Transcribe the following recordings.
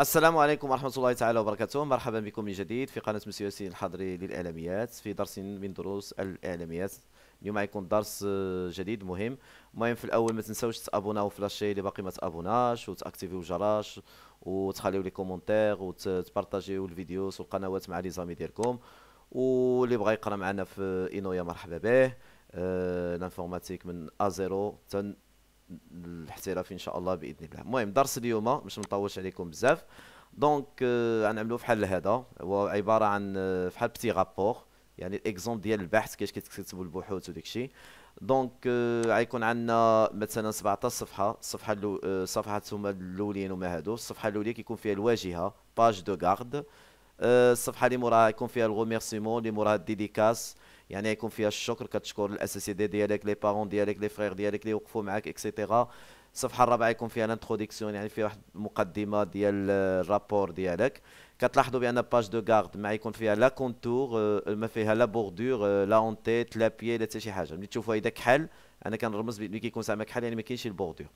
السلام عليكم ورحمة الله تعالى وبركاته مرحبا بكم من جديد في قناة مسيو ياسين الحضري للإعلاميات في درس من دروس الإعلاميات اليوم غيكون درس جديد مهم المهم في الأول ما تنساوش تابوناو وفلاشي لاشي اللي باقي ما تابوناش وتاكتيفيو الجراش وتخليو لي كومونتير وتبارطاجيو الفيديوز والقنوات مع لي زامي ديالكم واللي بغى يقرا معنا في اينويا مرحبا به آه، لانفورماتيك من ا زيرو الاحترافي ان شاء الله باذن الله المهم درس اليوم باش نطولش عليكم بزاف دونك euh، غنعملوا بحال هذا هو عباره عن بحال بتي رابور يعني الاكزومبل ديال البحث كيفاش كتكتبوا البحوث وداك الشيء دونك آه، غيكون عندنا مثلا 17 صفحه الصفحه الصفحه آه، هما الاولين وما هادو الصفحه الاولى كيكون فيها الواجهه باج دو غارد آه، الصفحه اللي موراها يكون فيها الغوميرسيمون اللي موراها الديديكاس يعني يكون فيها الشكر كتشكر دي ديالك لي بارون ديالك لي فرير ديالك اللي وقفوا معاك اكسيتيرا الصفحه الرابعه يكون فيها الانتروديكسيون يعني فيها واحد المقدمه ديال الرابور ديالك كتلاحظوا بان باج دو غارد مع يكون فيها لا آه، كونتور ما فيها لا بوردور لا اونتيت لا بيي لا حتى شي حاجه ملي تشوفوها اذا كحل انا كنرمز ملي كيكون زعما كحل يعني ما كاينش البوردور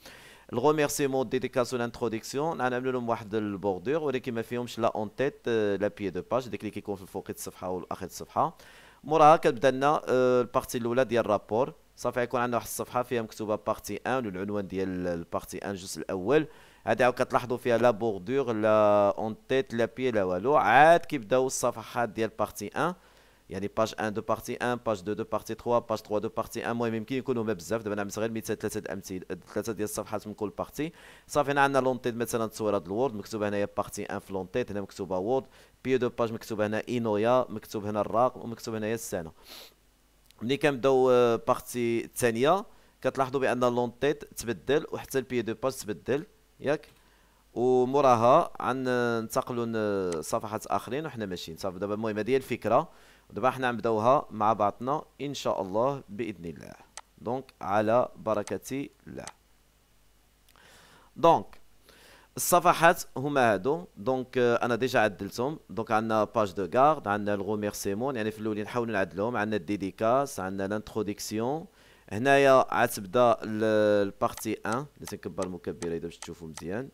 الغوميرسيمون ديديكاسيون لانتروديكسيون نعملو لهم واحد البوردور ولكن ما فيهمش لا اون تيت لا بيي دو باج ديك اللي كيكون في فوق الصفحه والاخر الصفحه موراها كتبدا لنا البارتي الاولى ديال الرابور صافي يكون عندنا واحد الصفحه فيها مكتوبه بارتي 1 والعنوان ديال البارتي 1 الجزء الاول هادي عاود كتلاحظوا فيها لا بوردور لا اون تيت لا بيي لا والو عاد كيبداو الصفحات ديال بارتي 1 يعني باج 1 دو بارتي 1 باج 2 دو بارتي 3 باج 3 دو بارتي 1 المهم يمكن يكونوا هما بزاف دابا انا عملت غير مثال ثلاثه الامثله ثلاثه ديال الصفحات من كل بارتي صافي هنا عندنا لونتيد مثلا تصوير هذا الوورد مكتوبه هنايا بارتي 1 في لونتيد هنا مكتوبه وورد بي دو باج مكتوب هنا اينويا مكتوب هنا الرقم ومكتوب هنايا السنه ملي كنبداو بارتي الثانيه كتلاحظوا بان لونتيد تبدل وحتى البي دو باج تبدل ياك ومراها عن ننتقلوا لصفحات اخرين وحنا ماشيين صافي دابا المهم هذه هي الفكره ودابا حنا نبداوها مع بعضنا ان شاء الله باذن الله دونك على بركه الله دونك الصفحات هما هادو دونك آه، انا ديجا عدلتهم دونك عندنا باج دو غارد عندنا الغوميرسيمون يعني في الاولين نحاولوا نعدلهم عندنا الديديكاس عندنا لانتروديكسيون هنايا عاد تبدا البارتي 1 لازم نكبر المكبره اذا باش تشوفوا مزيان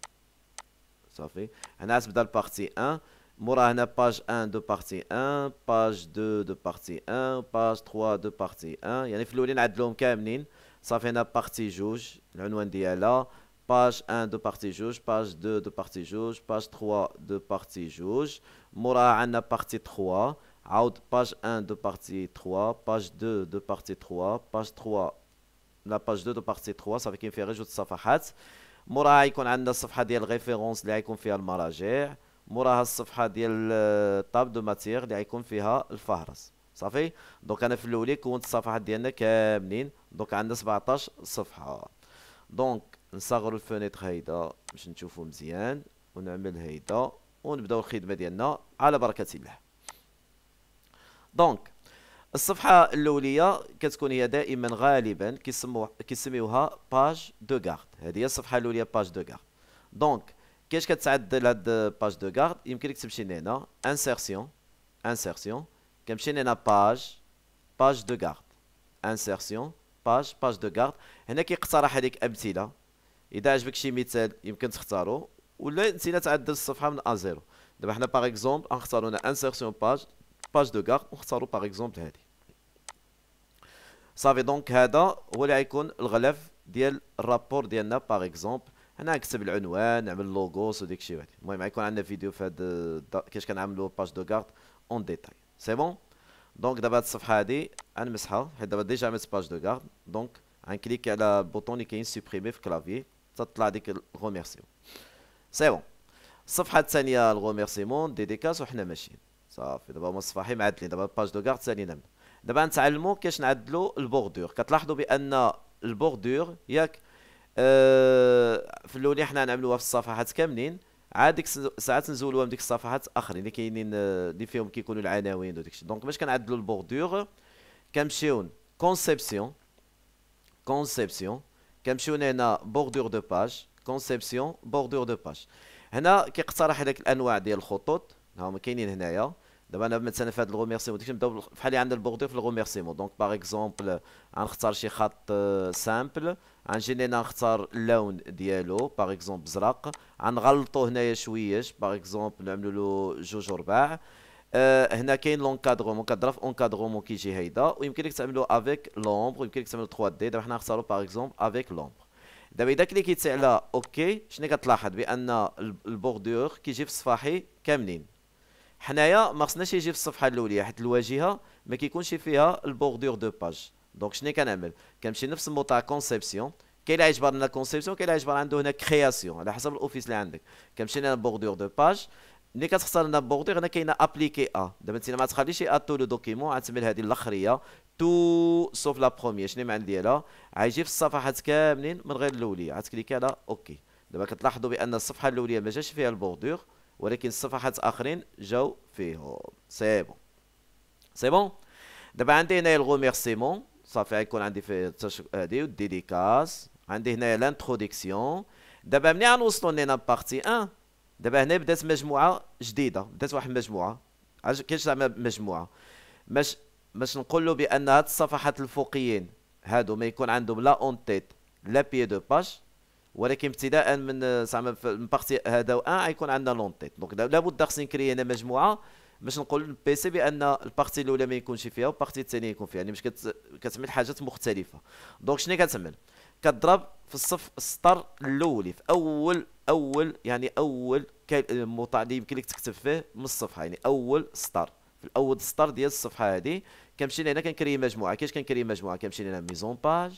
صافي هنا عاد تبدا البارتي 1 مورا هنا باج 1 دو بارتي 1 باج 2 دو بارتي 1 باج 3 دو بارتي 1 يعني في الاولين عدلهم كاملين صافي هنا بارتي جوج العنوان ديالها باج 1 دو بارتي جوج باج 2 دو بارتي جوج باج 3 دو بارتي جوج موراها عندنا بارتي 3 عاود باج 1 دو بارتي 3 باج 2 دو بارتي 3 باج 3 لا باج 2 دو بارتي 3 صافي كاين فيها غير جوج صفحات موراها يكون عندنا الصفحه ديال الريفيرونس اللي غيكون فيها المراجع موراها الصفحه ديال آه، طاب دو ماتيغ اللي غيكون فيها الفهرس صافي دونك انا في الاولي كونت الصفحات ديالنا كاملين دونك عندنا 17 صفحه دونك نصغروا الفونيتر هيدا باش نشوفوا مزيان ونعمل هيدا ونبداو الخدمه ديالنا على بركه الله دونك الصفحه الاوليه كتكون هي دائما غالبا كيسموها كيسميوها باج دو غارد هذه هي الصفحه الاوليه باج دو غارد دونك كيفاش كتسعد لهاد باج دو غارد يمكن لك تمشي لهنا انسيرسيون انسيرسيون كنمشي لهنا باج باج دو غارد انسيرسيون باج باج دو غارد هنا كيقترح عليك امثله اذا عجبك شي مثال يمكن تختارو ولا نسينا تعدل الصفحه من ا زيرو دابا حنا باغ اكزومبل غنختارو هنا انسيرسيون باج باج دو غارد ونختارو باغ اكزومبل هادي صافي دونك هذا هو اللي غيكون الغلاف ديال الرابور ديالنا باغ اكزومبل هنا نكتب العنوان نعمل لوغوس وديك الشيء وهادي المهم غيكون عندنا فيديو في هاد كيفاش كنعملوا باج دو كارت اون ديتاي سي بون دونك دابا هاد الصفحه هادي غنمسحها حيت دابا ديجا عملت باج دو كارت دونك غنكليك على البوطون اللي كاين سوبريمي في الكلافي تطلع ديك الغوميرسيمون سي بون الصفحه الثانيه الغوميرسيمون ديديكاس وحنا ماشيين صافي دابا هما الصفحين معدلين دابا باج دو كارت سالينا منها دابا نتعلموا كيفاش نعدلوا البوردور كتلاحظوا بان البوردور ياك آه، في الاولى حنا نعملوها في الصفحات كاملين عاد ديك ساعات نزولوها من ديك الصفحات اخرين اللي كاينين آه، اللي فيهم كيكونوا العناوين وداكشي دونك باش كنعدلوا البوردور كنمشيو كونسيبسيون كونسيبسيون كنمشيو هنا بوردور دو باج كونسيبسيون بوردور دو باج هنا كيقترح لك الانواع ديال الخطوط ها هما كاينين هنايا دابا انا مثلا في هذا الغوميرسيمون ديك نبداو بحال اللي عندنا البوردير في الغوميرسيمون دونك باغ اكزومبل آه، غنختار شي خط سامبل آه، غنجي نختار اللون ديالو باغ اكزومبل زرق غنغلطو هنايا شويش باغ اكزومبل نعملو له جوج ورباع أه هنا كاين لونكادرومون كضرب في اونكادرومون كيجي هيدا ويمكن لك تعملو افيك لومبر ويمكن لك تعملو 3 دي دابا حنا نختارو باغ اكزومبل افيك لومبر دابا اذا كليكيتي على اوكي شنو كتلاحظ بان البوردور كيجي في الصفاحي كاملين حنايا ما خصناش يجي في الصفحه الاوليه حيت الواجهه ما كيكونش فيها البوردور دو باج دونك شنو كنعمل كنمشي نفس الموطا كونسيبسيون كاين اللي يجبر لنا كونسيبسيون كاين اللي يجبر عنده هنا كرياسيون على حسب الاوفيس اللي عندك كنمشي لنا بوردور دو باج ملي كتختار لنا بوردور هنا كاينه ابليكي ا دابا انت ما تخليش اي اتو لو دوكيمون غتسمي هذه الاخريه تو سوف لا بروميير شنو معنى ديالها غيجي في الصفحات كاملين من غير الاوليه عتكليكي على اوكي دابا كتلاحظوا بان الصفحه الاوليه ما جاش فيها البوردور ولكن صفحات اخرين جاو فيهم سي بون سي بون دابا عندي هنايا الغوميرسيمون صافي غيكون عندي في هادي والديديكاس عندي هنايا لانتروديكسيون دابا منين غنوصلو لينا بارتي 1 دابا هنا بدات مجموعه جديده بدات واحد المجموعه كاينش زعما مجموعه باش باش نقولوا بان هاد الصفحات الفوقيين هادو ما يكون عندهم لا اون تيت لا بيي دو باج ولكن ابتداء من آه، زعما في بارتي هذا وان غيكون عندنا لونتيت دونك لابد خصني نكري هنا مجموعه باش نقول سي بان البارتي الاولى ما يكونش فيها والبارتي الثانيه يكون فيها يعني باش كت... كتعمل حاجات مختلفه دونك شنو كتعمل كتضرب في الصف السطر الاولي في اول اول يعني اول الموطع اللي يمكن لك تكتب فيه من الصفحه يعني اول سطر في الاول سطر ديال الصفحه هذه كنمشي لهنا كنكري مجموعه كيفاش كنكري مجموعه كنمشي لهنا ميزون باج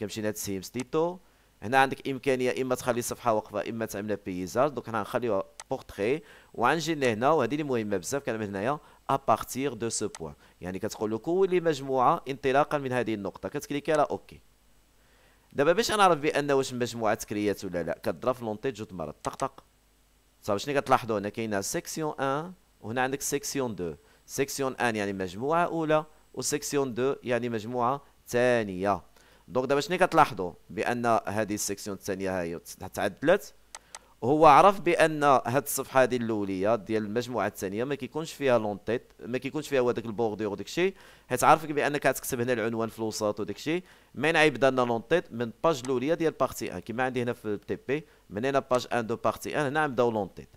كنمشي لهنا سيم تيتو هنا عندك امكانيه اما تخلي الصفحه واقفه اما تعملها بيزاج دونك هنا غنخليوها بورتري وغنجي لهنا وهذه اللي مهمه بزاف كنعمل هنايا ابارتيغ دو سو بوان يعني كتقول له كون لي مجموعه انطلاقا من هذه النقطه كتكليكي على اوكي دابا باش نعرف بان واش المجموعه تكريات ولا لا كضرب في لونتيج جوج مرات طق طق صافي شنو كتلاحظوا هنا كاينه سيكسيون 1 وهنا عندك سيكسيون 2 سيكسيون 1 يعني مجموعه اولى وسيكسيون 2 يعني مجموعه ثانيه دونك دابا شنو كتلاحظوا بان هذه السيكسيون الثانيه هي تعدلت هو عرف بان هاد الصفحه هذه الاوليه ديال المجموعه الثانيه ما كيكونش فيها لون تيت ما كيكونش فيها هذاك البوردور وداك الشيء حيت عارفك بانك غتكتب هنا العنوان في الوسط وداك الشيء مين عيبدا دانا لون تيت من باج الاوليه ديال بارتي 1 كما عندي هنا في تي بي من هنا باج 1 دو بارتي 1 هنا نبداو لون تيت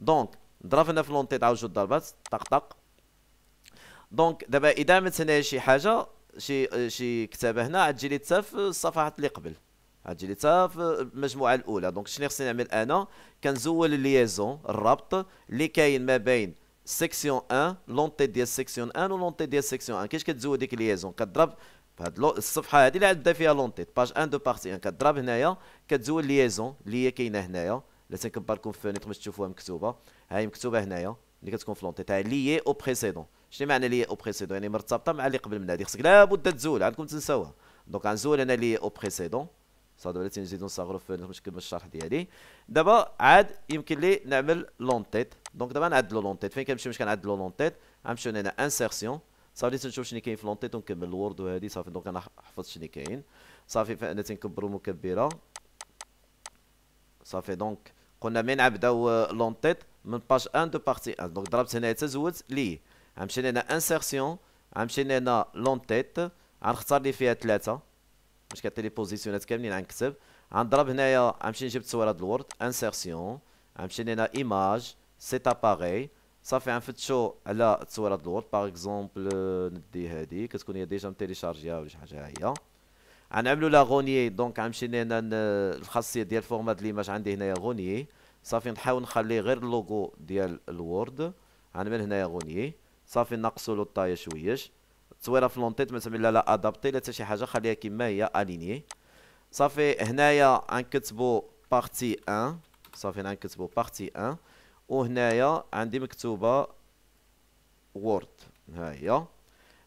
دونك ضربنا في لون تيت عاود جوج ضربات طق طق دونك دابا اذا عملت هنا شي حاجه شي شي كتابه هنا غتجي لي في الصفحات اللي قبل غتجي ليتا في المجموعه الاولى دونك شنو خصني نعمل انا كنزول الليزون الربط اللي كاين ما بين سيكسيون 1 لونتي ديال سيكسيون 1 ولونتي ديال سيكسيون 1 كيفاش كتزول ديك الليزون كضرب فهاد الصفحه هذه اللي عندها فيها لونتي باج 1 دو بارتي يعني كضرب هنايا كتزول الليزون اللي هي كاينه هنايا لا تنكبركم في الفونيتر باش تشوفوها مكتوبه هاي مكتوبه هنايا اللي كتكون في لونتي تاع ليي او بريسيدون شنو معنى لي بريسيدون يعني مرتبطه مع اللي قبل منها هذه خصك لابد تزول عندكم تنساوها دونك غنزول انا لي بريسيدون صافي ولا تنزيد نصغرو في المشكل الشرح ديالي دابا عاد يمكن لي نعمل لون تيت دونك دابا نعدلو لون تيت فين كنمشي باش كنعدلو لون تيت غنمشيو هنا انسيرسيون صافي تنشوف شنو كاين في لون تيت ونكمل الوورد وهذه صافي دونك انا حفظت شنو كاين صافي فانا تنكبرو مكبره صافي دونك قلنا من عبداو لون تيت من باج 1 دو بارتي 1 دونك ضربت هنا حتى ليه غنمشي هنا انسيرسيون غنمشي هنا لون تيت غنختار لي فيها ثلاثه باش كتعطي لي بوزيسيونات كاملين غنكتب غنضرب هنايا غنمشي نجيب التصويره ديال الورد انسيرسيون غنمشي هنا ايماج سيت اباغي صافي غنفتشو على التصويره ديال الورد باغ اكزومبل ندي هادي كتكون هي ديجا متيليشارجيا ولا شي حاجه هي غنعملو لا غونيي دونك غنمشي هنا الخاصيه ديال فورما ديال ليماج عندي هنايا غونيي صافي نحاول نخلي غير اللوغو ديال الوورد غنعمل هنايا غونيي صافي نقصوا له الطايه شويه التصويره في لونتيت مثلا لا لا ادابتي لا حتى شي حاجه خليها كما هي اليني صافي هنايا غنكتبوا بارتي 1 صافي غنكتبوا بارتي 1 وهنايا عندي مكتوبه وورد ها هي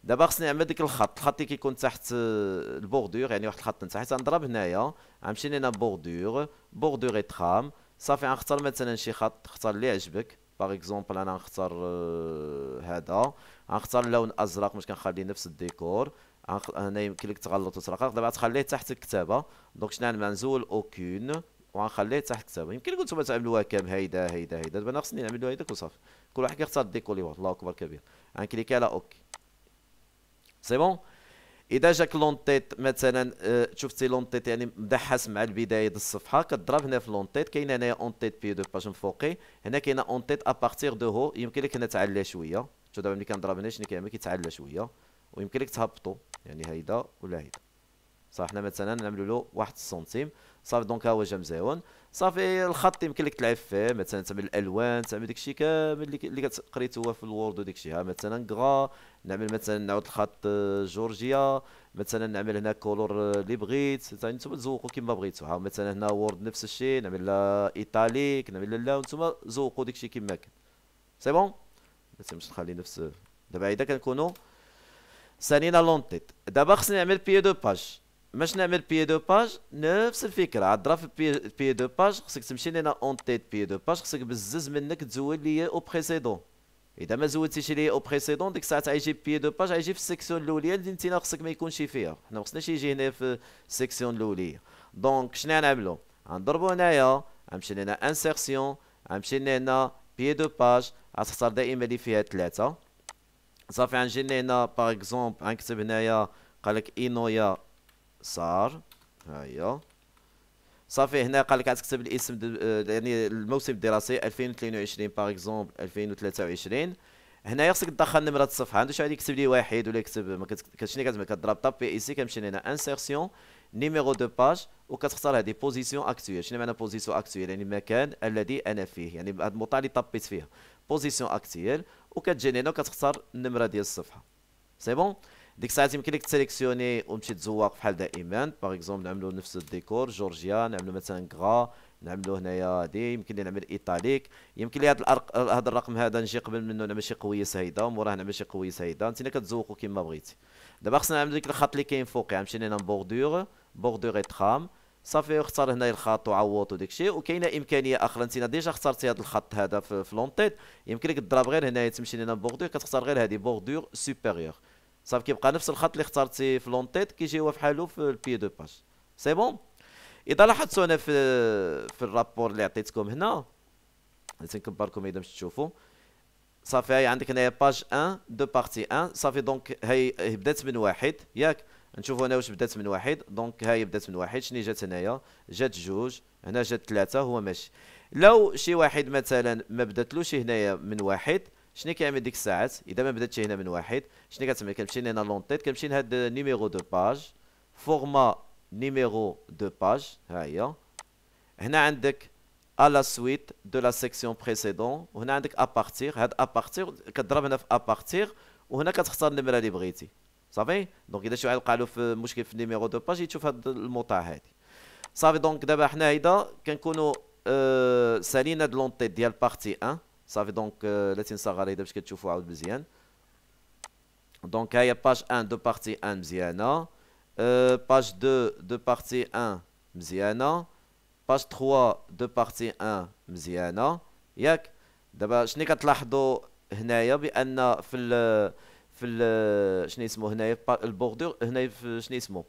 دابا خصني نعمل ديك الخط الخط اللي كيكون تحت البوردور يعني واحد الخط تحت غنضرب هنايا غنمشي لهنا بوردور بوردور اتخام صافي غنختار مثلا شي خط اختار اللي عجبك باغ اكزومبل انا غنختار آه، هذا غنختار اللون ازرق باش كنخلي نفس الديكور هنا يمكن لك تغلط وترقق دابا تخليه تحت الكتابه دونك شنو نعمل نزول اوكين وغنخليه تحت الكتابه يمكن لكم نتوما تعملوها كام هيدا هيدا هيدا دابا انا خصني نعملو هيداك وصافي كل واحد كيختار الديكور اللي بغا الله اكبر كبير غنكليك على اوكي سي بون اذا جاك لونتيت مثلا آه، شفتي لونتيت يعني مدحس مع البدايه ديال الصفحه كضرب هنا في لونتيت كاين هنايا اونتيت بي دو باج فوقي هنا كاينه اونتيت ابارتيغ دو هو يمكن لك هنا تعلى شويه شوف دابا ملي كنضرب هنا شنو كيعمل كيتعلى شويه ويمكن لك تهبطو يعني هيدا ولا هيدا صافي حنا مثلا نعملوا له واحد السنتيم صافي دونك ها هو جا مزيون صافي الخط يمكن لك تلعب فيه مثلا تعمل الالوان تعمل داكشي كامل اللي قريته هو في الوورد وداكشي ها مثلا كغا نعمل مثلا نعاود الخط آه، جورجيا مثلا نعمل هنا كولور آه، اللي بغيت نتوما تزوقوا كما بغيتوا ها مثلا هنا وورد نفس الشيء نعمل لها ايطاليك نعمل لا نتوما زوقوا داكشي كما كان سي بون مثلا باش نخلي نفس دابا اذا كنكونوا سالينا لونتيت دابا خصني نعمل بيي دو باج باش نعمل بي دو باج نفس الفكره عاد في بي, بي دو باج خصك تمشي لينا اون تيت بي دو باج خصك بزز منك تزول ليا او بريسيدون اذا ما زودتيش ليا او بريسيدون ديك الساعه تعيجي بي دو باج غيجي في السيكسيون الاوليه اللي نتينا خصك ما يكونش فيها حنا ما خصناش يجي هنا في السيكسيون الاوليه دونك شنو نعملو غنضربو هنايا غنمشي لينا انسيرسيون غنمشي لينا بي دو باج غتختار دائما اللي فيها ثلاثه صافي غنجي لهنا باغ اكزومبل غنكتب هنايا قالك اينويا صار هيا صافي هنا قال لك غتكتب الاسم آه، يعني الموسم الدراسي 2022 باغ اكزومبل 2023 هنا خصك تدخل نمره الصفحه عندوش واحد يكتب لي واحد ولا يكتب شنو كتعمل كضرب طابي ايسي كنمشي هنا انسيرسيون نيميرو دو باج وكتختار هذه بوزيسيون اكتويال شنو معنى بوزيسيون اكتويال يعني المكان الذي انا فيه يعني هذا الموطا اللي طابيت فيه بوزيسيون اكتويال وكتجي هنا وكتختار النمره ديال الصفحه سي بون ديك الساعات يمكن لك تسيليكسيوني وتمشي تزوق بحال هذا باغ اكزومبل نعملو نفس الديكور جورجيا نعملو مثلا كغا نعملو هنايا هادي يمكن لي نعمل ايطاليك يمكن لي هاد الارق هذا الرقم هذا نجي قبل منه نعمل شي قويصه هيدا موراه نعمل شي قويصه هيدا نتينا كتزوقو كيما بغيتي دابا خصنا نعمل ديك الخط اللي كاين فوقي يعني مشينا هنا بوردور بوردور اترام صافي اختار هنا الخط وعوض وداك الشيء وكاينه امكانيه اخرى انت ديجا اخترتي هذا الخط هذا في لونتيت يمكن لك تضرب غير هنايا تمشي هنا بوردور كتختار غير هذه بوردور سوبيريور صافي كيبقى نفس الخط اللي اخترتي في لونتيت كيجي هو فحالو في البي دو باج سي بون اذا لاحظتوا انا في في الرابور اللي عطيتكم هنا تنكبر لكم اذا مش تشوفوا صافي هاي عندك هنايا باج 1 دو بارتي 1 صافي دونك هاي بدات من واحد ياك نشوفوا هنا واش بدات من واحد دونك هاي بدات من واحد شنو جات هنايا جات جوج هنا جات ثلاثه هو ماشي لو شي واحد مثلا ما بداتلوش هنايا من واحد شنو كيعمل ديك الساعات اذا ما بداتش هنا من واحد شنو كتعمل كنمشي هنا لونطيت كنمشي لهاد نيميرو دو باج فورما نيميرو دو باج ها هي هنا عندك à سويت دو لا سيكسيون بريسيدون وهنا عندك ا بارتير هاد ا بارتير كضرب هنا في ا بارتير وهنا كتختار النمره اللي بغيتي صافي دونك اذا شي واحد وقع له في مشكل في النيميرو دو باج يشوف هاد الموطا هادي صافي دونك دابا حنا هيدا كنكونوا أه سالينا هاد لونطيت ديال بارتي 1 صافي دونك لا تنسى غريضه باش كتشوفوا عاود مزيان دونك هاي باج 1 دو بارتي 1 مزيانه باج 2 دو بارتي 1 مزيانه باج 3 دو بارتي 1 مزيانه ياك دابا شنو كتلاحظوا هنايا بان في الـ في ال شنو اسمه هنايا البوردور هنايا في شنو اسمه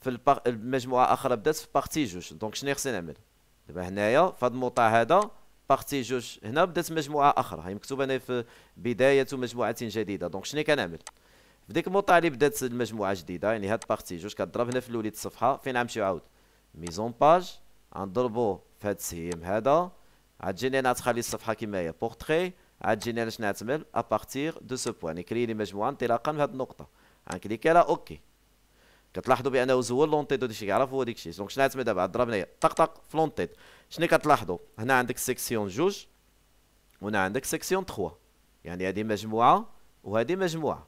في المجموعه اخرى بدات في بارتي جوج دونك شنو خصني نعمل دابا هنايا في هذا الموطا هذا بارتي جوج هنا بدات مجموعه اخرى هي مكتوبه هنا في بدايه مجموعه جديده دونك شنو كنعمل في ديك اللي بدات المجموعه جديده يعني هاد بارتي جوج كضرب هنا في الاوليد الصفحه فين غنمشي عاود ميزون باج غنضربو في هاد السهيم هذا عاد انا تخلي الصفحه كما هي بورتري عاد انا شنو غتعمل ابارتيغ دو سو بوان يعني كري لي مجموعه انطلاقا من هاد النقطه غنكليكي على اوكي كتلاحظوا بانه زول لونتيت وداك الشيء كيعرفوا هو الشيء دونك شنو غاتسمي دابا ضربنا هي طق طق في لونتيت شنو كتلاحظوا هنا عندك سيكسيون جوج وهنا عندك سيكسيون تخوا يعني هذه مجموعه وهذه مجموعه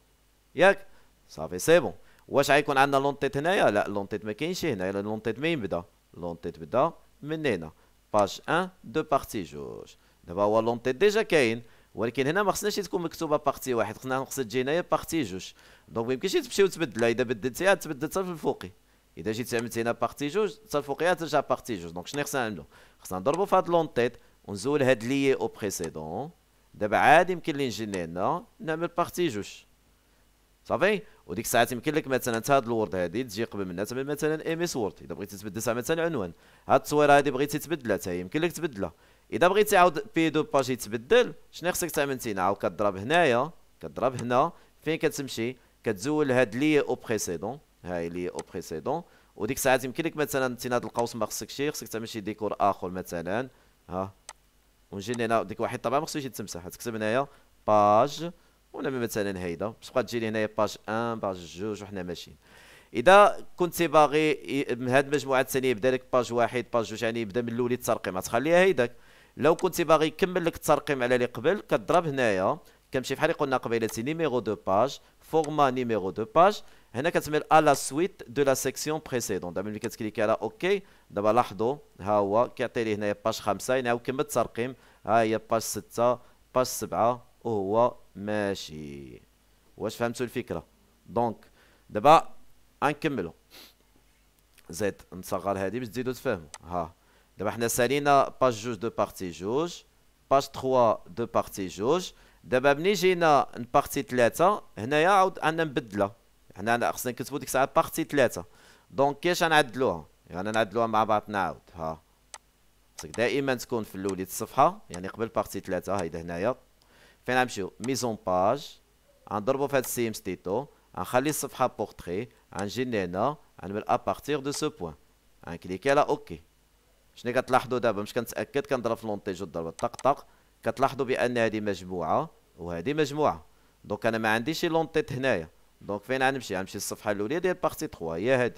ياك صافي سي بون واش غيكون عندنا لونتيت هنايا لا لونتيت ما كاينش هنايا لونتيت مين بدا لونتيت بدا من هنا باج 1 دو بارتي جوج دابا هو لونتيت ديجا كاين ولكن هنا ما خصناش تكون مكتوبه بارتي واحد خصنا نقصد تجي هنايا بارتي جوج دونك مايمكنش تمشيو تمشي وتبدلها اذا بدلتيها تبدل حتى في الفوقي اذا جيت عملت هنا بارتي جوج حتى الفوقيه ترجع بارتي جوج دونك شنو خصنا نعملو خصنا نضربو في هاد لون تيت ونزول هاد لي او بريسيدون دابا عاد يمكن لي نجي لهنا نعمل بارتي جوج صافي وديك الساعات يمكن لك مثلا هاد الورد هادي تجي قبل منها تعمل مثلا ام اس وورد اذا بغيتي تبدل مثلا عنوان هاد التصويره هادي بغيتي تبدلها تا هي يمكن لك تبدلها اذا بغيتي عاود بي دو باج يتبدل شنو خصك تعمل انت عاود كضرب هنايا كضرب هنا فين كتمشي كتزول هاد لي او بريسيدون هاي لي او بريسيدون وديك الساعات يمكن لك مثلا تناد هاد القوس ما خصكش خصك تعمل شي ديكور اخر مثلا ها ونجي هنا ديك واحد طبعا ما خصوش يتمسح تكتب هنايا باج ونعمل مثلا هيدا باش تبقى تجي لي هنايا باج 1 باج 2 وحنا ماشيين اذا كنت باغي هاد المجموعه الثانيه يبدا لك باج واحد باج جوج يعني يبدا من الاول الترقيم تخليها هيداك لو كنت باغي يكمل لك الترقيم على اللي قبل كضرب هنايا كنمشي فحال اللي قلنا سي نيميرو دو باج فورما نيميرو دو باج هنا كتسمي ا لا سويت دو لا سيكسيون بريسيدون دابا ملي كتكليكي على اوكي دابا لاحظوا ها هو كيعطي لي هنايا باج خمسة ينعاود كمل الترقيم ها هي باج ستة باج سبعة وهو ماشي واش فهمتوا الفكرة دونك دابا غنكملوا زيد نصغر هذه باش تزيدوا تفهموا ها دابا حنا سالينا باج جوج دو بارتي جوج باج 3 دو بارتي جوج دابا ملي جينا لبارتي ثلاثة هنايا عاود عندنا مبدلة حنا خصنا نكتبو ديك الساعة بارتي ثلاثة دونك كيفاش غنعدلوها يعني نعدلوها مع بعضنا عاود ها خصك دائما تكون في الاوليت الصفحة يعني قبل بارتي ثلاثة هايدا هنايا فين غنمشيو ميزون باج غنضربو في هاد السي ام ستيتو غنخلي الصفحة بورتخي غنجي لهنا غنعمل ابارتيغ دو سو بوان غنكليكي على اوكي شنو كتلاحظو دابا باش كنتاكد كنضرب في لونتيج وضرب طق طق كتلاحظوا بان هذه مجموعه وهذه مجموعه دونك انا ما عنديش لونطيت هنايا دونك فين غنمشي غنمشي للصفحه الاولى ديال بارتي 3 هي هذه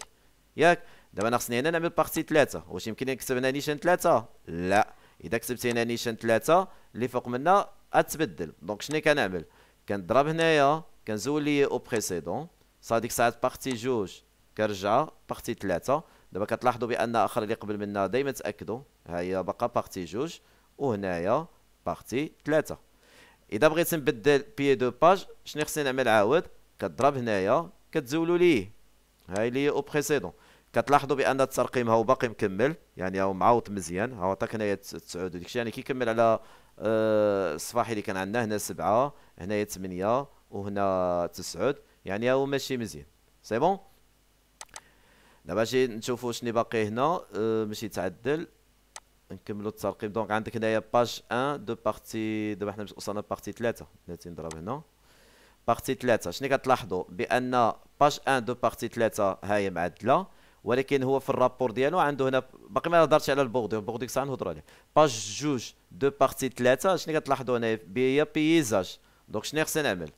ياك دابا انا خصني هنا نعمل بارتي 3 واش يمكن نكتب هنا نيشان 3 لا اذا كتبت هنا نيشان 3 اللي فوق منها غتبدل دونك شنو كنعمل كنضرب هنايا كنزول لي او بريسيدون صا ديك الساعه بارتي جوج كرجع بارتي 3 دابا كتلاحظوا بان اخر اللي قبل منها دائما تاكدوا ها هي باقا بارتي جوج وهنايا بارتي ثلاثة اذا بغيت نبدل بي دو باج شنو خصني نعمل عاود كضرب هنايا كتزولوا ليه هاي لي او بريسيدون كتلاحظوا بان الترقيم هو باقي مكمل يعني هو معوط مزيان هو عطاك هنايا تسعود وداكشي يعني كيكمل على الصفاحي اللي كان عندنا هنا سبعة هنايا ثمانية وهنا تسعود يعني هو ماشي مزيان سي بون دابا شي نشوفوا شنو باقي هنا أه ماشي تعدل نكملوا الترقيم دونك عندك هنايا باج 1 دو بارتي دابا حنا وصلنا باغتي 3 30 نضرب هنا بارتي 3 شنو كتلاحظوا بان باج 1 دو بارتي 3 ها هي معدله ولكن هو في الرابور ديالو عنده هنا باقي ما هضرتش على البوغدي البوغدي ساعه نهضرو عليه باج جوج دو بارتي 3 شنو كتلاحظوا هنا بيا بيزاج دونك شنو خصني نعمل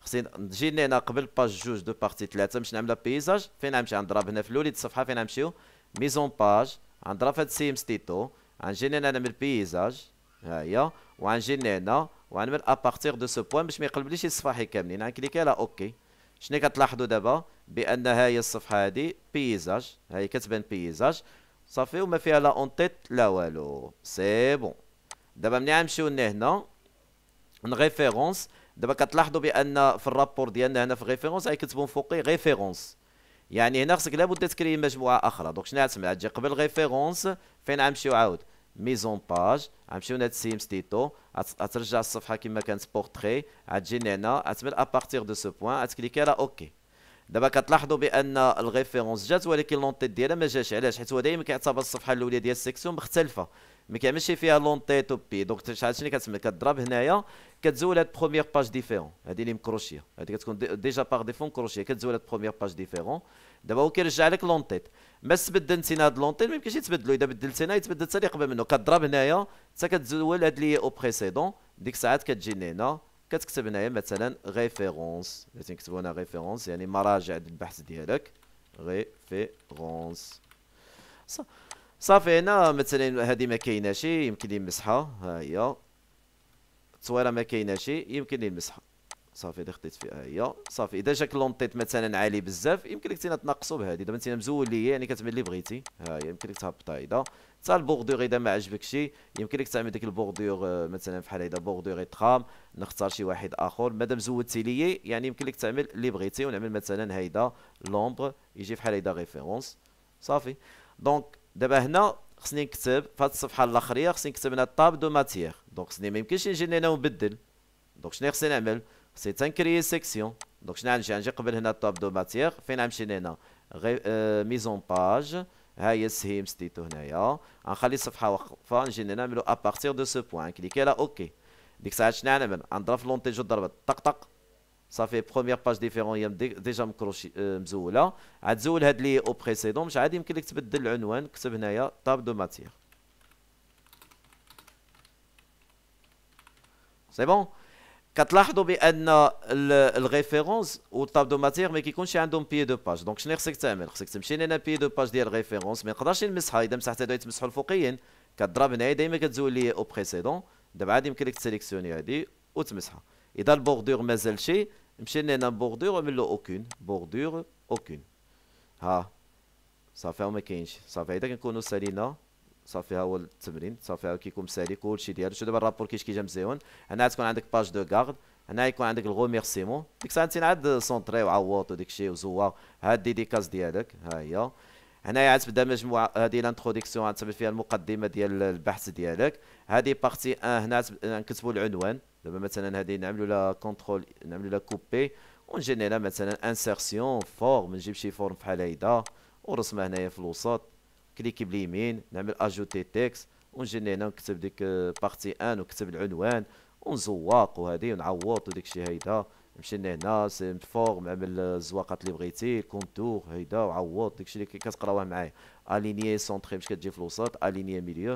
خصني نجي هنا قبل باج جوج دو بارتي 3 باش نعمل بيزاج فين غنمشي غنضرب هنا في الاولي الصفحه فين غنمشيو ميزون باج غنضرب في هاد سيم ستيتو عن جنان نعمل بيزاج هي وعن جنان ونعمل ابارتيغ دو سو بوان باش ما يقلبليش الصفحه كاملين كليكي على اوكي شنو كتلاحظوا دابا بان هاي الصفحه هادي بيزاج هاي كتبان بيزاج صافي وما فيها لا اونتيت لا والو سي بون دابا ملي غنمشيو لهنا ريفيرونس دابا كتلاحظوا بان في الرابور ديالنا هنا في ريفيرونس غيكتبوا فوقي ريفيرونس يعني هنا خصك لابد تكري مجموعه اخرى دونك شنو تسمع تجي قبل ريفيرونس فين غنمشيو عاود ميزون باج غنمشيو لهاد سيم ستيتو غترجع الصفحه كما كانت بورتخي غتجيني هنا غتبان ابارتيغ دو سو بوان غتكليكي على اوكي دابا كتلاحظوا بان الريفيرونس جات ولكن لونتيت ديالها ما جاش علاش حيت هو دائما كيعتبر الصفحه الاولى ديال السيكسيون مختلفه ما كيعملش فيها تو وبي دونك شحال شنو كتسمى كتضرب هنايا كتزول هاد بروميير باج ديفيرون هادي اللي مكروشيه هادي كتكون ديجا باغ ديفون كروشيه كتزول هاد بروميير باج ديفيرون دابا هو كيرجع لك تي ما تبدل انت هاد تي ما يمكنش يتبدلو اذا بدلت هنا يتبدل حتى اللي قبل منه كتضرب هنايا حتى كتزول هاد لي او بريسيدون ديك الساعات كتجي هنا كتكتب هنايا مثلا ريفيرونس لازم نكتبو هنا ريفيرونس يعني مراجع البحث ديالك ريفيرونس صافي هنا مثلا هذه ما كايناش يمكن لي نمسحها ها هي التصويره ما كايناش يمكن لي نمسحها صافي اذا خديت فيها هي صافي اذا جاك لونطيت مثلا عالي بزاف يمكن لك تنقصو بهذه دابا انت مزول ليا يعني كتعمل لي بغيتي ها هي يمكن لك تهبطها هيدا تا البوردور اذا ما عجبكش يمكن لك تعمل ديك البوردور آه، مثلا بحال هيدا بوردور تخام نختار شي واحد اخر مادام زودتي ليا يعني يمكن لك تعمل اللي بغيتي ونعمل مثلا هيدا لومبر يجي بحال هيدا ريفيرونس صافي دونك دابا هنا خصني نكتب في هاد الصفحه الاخريه خصني نكتب هنا طاب دو ماتيير دونك خصني ما يمكنش نجي هنا ونبدل دونك شنو خصني نعمل خصني تنكري سيكسيون دونك شنو غنجي نجي قبل هنا طاب دو ماتيير فين غنمشي هنا غي... اه... ميزون باج ها هي السهيم سديتو هنايا غنخلي الصفحه واقفه نجي هنا نعملو ابارتيغ دو سو بوان كليكي لا اوكي ديك الساعه شنو غنعمل غنضرب في لونتيجو ضربت طق طق صافي بروميير باج ديفيرون هي ديجا مكروشي مزوله عاد زول هاد لي او بريسيدون مش عاد يمكن لك تبدل العنوان كتب هنايا طاب دو ماتيغ سي بون كتلاحظوا بان الريفيرونس والطاب دو ماتير ما كيكونش عندهم بي دو باج دونك شنو خصك تعمل خصك تمشي لنا بي دو باج ديال الريفيرونس ما يقدرش نمسها اذا مسحتها هذا يتمسحوا الفوقيين كضرب هنايا دائما كتزول لي او بريسيدون دابا عاد يمكن لك تسيليكسيوني هادي وتمسحها اذا البوردور مازال شي مشينا هنا بوردور وعمل له اوكون بوردور اوكون ها صافي وما كاينش صافي اذا كنكونوا سالينا صافي ها هو التمرين صافي ها كيكون سالي كلشي ديالو شو دابا الرابور كيش كيجي مزيون هنا تكون عندك باج دو غارد هنا يكون عندك الغوميرسيمون ديك الساعه تنعاد سونطري وعوط وداكشي الشيء وزواق هاد ديديكاس ديالك ها هي هنايا عتبدا مجموعه هذه لانتروديكسيون عتبدا فيها المقدمه ديال البحث ديالك هذه بارتي ان هنا نكتبوا العنوان دابا مثلا هذه نعملوا لها كونترول نعملوا لها كوبي ونجينا لها مثلا انسيرسيون فورم نجيب شي فورم بحال هيدا ونرسمها هنايا في الوسط كليكي باليمين نعمل اجوتي تيكست ونجينا هنا نكتب ديك بارتي ان ونكتب العنوان ونزوق وهذه ونعوض وديك الشيء هيدا مشينا هنا لهنا فورم عمل الزواقات اللي بغيتي كونتور هيدا وعوض داكشي اللي كتقراوه معايا اليني سونتري باش كتجي في الوسط اليني ميليو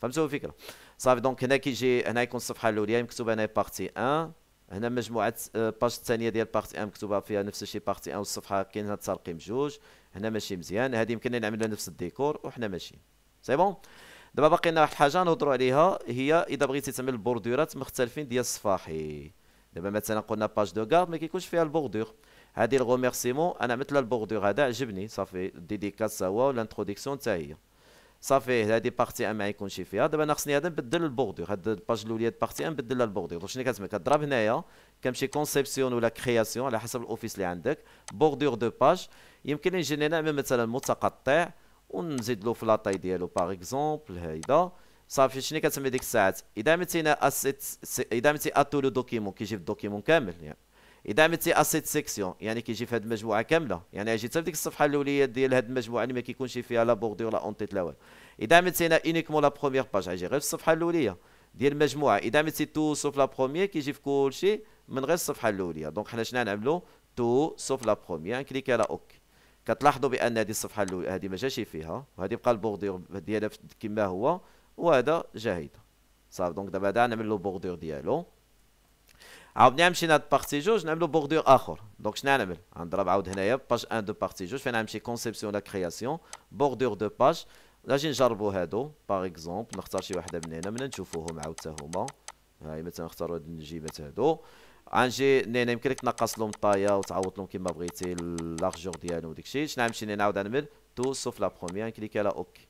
فهمتوا الفكره صافي دونك هنا كيجي هنا يكون الصفحه الاولى مكتوب هنا بارتي 1 هنا مجموعه الباج آه، الثانيه ديال بارتي 1 مكتوبه فيها نفس الشيء بارتي 1 والصفحه كاين هنا ترقيم جوج هنا ماشي مزيان هذه يمكن لنا نعمل نفس الديكور وحنا ماشي سي بون دابا باقي لنا واحد الحاجه نهضروا عليها هي اذا بغيتي تعمل البوردورات مختلفين ديال الصفاحي دابا مثلا قلنا باج دو غارد ما كيكونش فيها البوردور هذه الغوميرسيمون انا مثل البوردور هذا عجبني صافي ديديكاس هو والانتروديكسيون حتى هي صافي هذه بارتي ان ما يكونش فيها دابا انا خصني هذا نبدل البوردور هاد الباج ديال بارتي ان نبدل لها البوردور شنو كتسمى كضرب هنايا كنمشي كونسيبسيون ولا كرياسيون على حسب الاوفيس اللي عندك بوردور دو باج يمكن نجي هنا مثلا متقطع ونزيد له في لاطاي ديالو باغ اكزومبل هيدا صافي شنو كتسمي ديك الساعات اذا متينا اسيت اذا متي اتو لو دوكيمون في الدوكيمون كامل يعني. اذا متي اسيت سيكسيون يعني كيجي في هذه المجموعه كامله يعني اجي حتى في ديك الصفحه الاوليه ديال هذه المجموعه اللي ما كيكونش فيها لا بوردي ولا اونتيت لا والو اذا متينا اونيكمون لا بروميير باج غير في الصفحه الاوليه ديال المجموعه اذا متي تو سوف لا بروميير كيجي في شيء من غير الصفحه الاوليه دونك حنا شنو نعملو تو سوف لا بروميير كليك على اوكي كتلاحظوا بان هذه الصفحه هذه ما جاش فيها وهذه بقى البوردير ديالها كما هو وهذا جاهد صافي دونك دابا هذا نعمل له بوردور ديالو عاود نمشي لهاد بارتي جوج نعملو بوردور اخر دونك شنو نعمل غنضرب عاود هنايا باج 1 دو بارتي جوج فين نمشي كونسيبسيون لا كرياسيون بوردور دو باج نجي نجربو هادو باغ اكزومبل نختار شي وحده من هنا من نشوفوهم عاود حتى هما هاي مثلا نختارو هاد النجيبات هادو غنجي هنا يمكن لك تنقص لهم الطايه وتعوض لهم كيما بغيتي لارجور ديالو وداكشي شنو نمشي هنا نعاود نعمل تو سوف لا بروميير كليكي على اوكي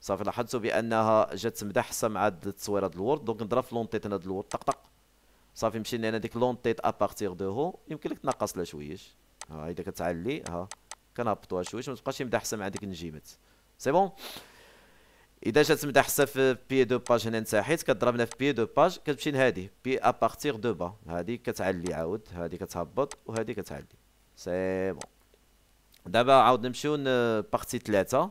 صافي لاحظتوا بانها جات مدحسه مع هاد التصوير هاد الورد دونك نضرب في لونتيت تيت هاد الورد طق طق صافي مشينا هنا ديك لونتيت تيت ابارتيغ دو هو يمكن لك تنقص لها شويش ها اذا كتعلي ها كنهبطوها شويش ما تبقاش مدحسه مع ديك النجيمات سي بون اذا جات مدحسه في بي دو باج هنا نتاحيت كضربنا في بي دو باج كتمشي لهادي بي ابارتيغ دو با هادي كتعلي عاود هادي كتهبط وهادي كتعلي سي بون دابا عاود نمشيو لبارتي ثلاثة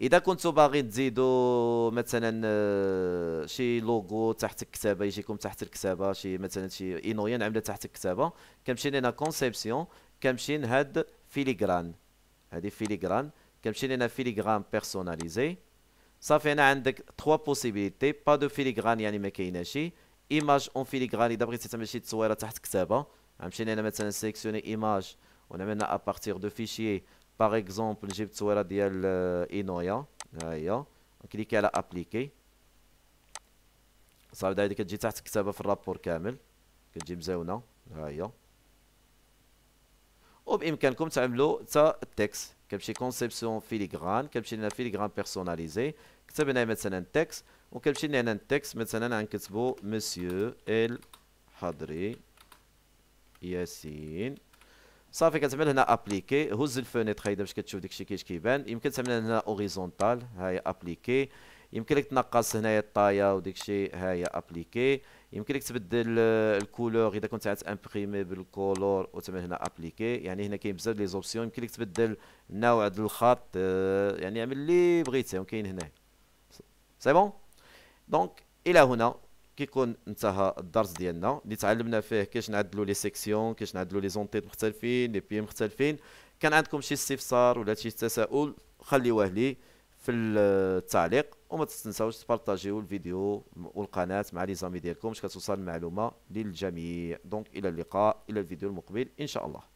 اذا كنتو باغي تزيدوا مثلا آه، شي لوغو تحت الكتابه يجيكم تحت الكتابه شي مثلا شي اينويان عامله تحت الكتابه كنمشي لهنا كونسيبسيون كنمشي لهاد فيليغران هادي فيليغران كنمشي لهنا فيليغران بيرسوناليزي صافي هنا عندك 3 بوسيبيليتي با دو فيليغران يعني ما كايناش ايماج اون فيليغران اذا بغيتي تعمل شي تصويره تحت كتابه غنمشي لهنا مثلا سيكسيوني ايماج ونعمل لنا ابارتيغ دو فيشيي باغ اكزومبل نجيب التصويره ديال اينويا ها هي كليكي على ابليكي صافي هادي كتجي تحت كتابه في الرابور كامل كتجي مزاونه ها هي وبامكانكم تعملوا حتى التكست كنمشي كونسيبسيون فيليغران كنمشي لنا فيليغران بيرسوناليزي كتب هنا مثلا التكست وكنمشي لهنا التكست مثلا غنكتبوا مسيو ال حضري ياسين صافي كتعمل هنا ابليكي هز الفونيتر هايدا باش كتشوف داكشي كيفاش كيبان يمكن تعمل هنا اوريزونتال هاي ابليكي يمكن لك تنقص هنايا الطايه وداكشي هاي ابليكي يمكن لك تبدل آه، الكولور اذا كنت عاد امبريمي بالكولور وتعمل هنا ابليكي يعني هنا كاين بزاف لي زوبسيون يمكن لك تبدل النوع الخط آه، يعني اعمل اللي بغيتي كاين هنا سي بون دونك الى هنا كيكون انتهى الدرس ديالنا اللي تعلمنا فيه كيفاش نعدلوا لي سيكسيون كيفاش نعدلوا لي زونتيت مختلفين لي بي مختلفين كان عندكم شي استفسار ولا شي تساؤل خليوه لي في التعليق وما تنساوش تبارطاجيو الفيديو والقناه مع لي زامي ديالكم باش كتوصل المعلومه للجميع دونك الى اللقاء الى الفيديو المقبل ان شاء الله